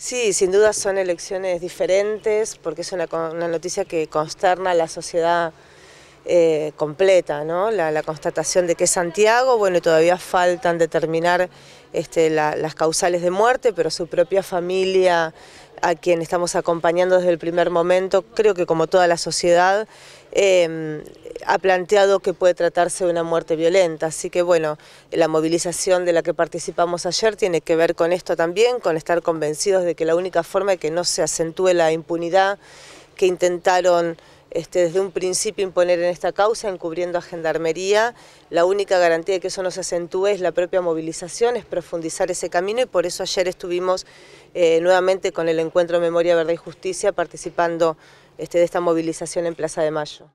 Sí, sin duda son elecciones diferentes porque es una, noticia que consterna a la sociedad eh, completa, ¿no? La, constatación de que Santiago, bueno, todavía faltan determinar este, las causales de muerte, pero su propia familia a quien estamos acompañando desde el primer momento, creo que como toda la sociedad, em, ha planteado que puede tratarse de una muerte violenta. Así que bueno, la movilización de la que participamos ayer tiene que ver con esto también, con estar convencidos de que la única forma de que no se acentúe la impunidad que intentaron este, desde un principio imponer en esta causa, encubriendo a Gendarmería. La única garantía de que eso no se acentúe es la propia movilización, es profundizar ese camino y por eso ayer estuvimos eh, nuevamente con el encuentro Memoria, Verdad y Justicia participando este, de esta movilización en Plaza de Mayo.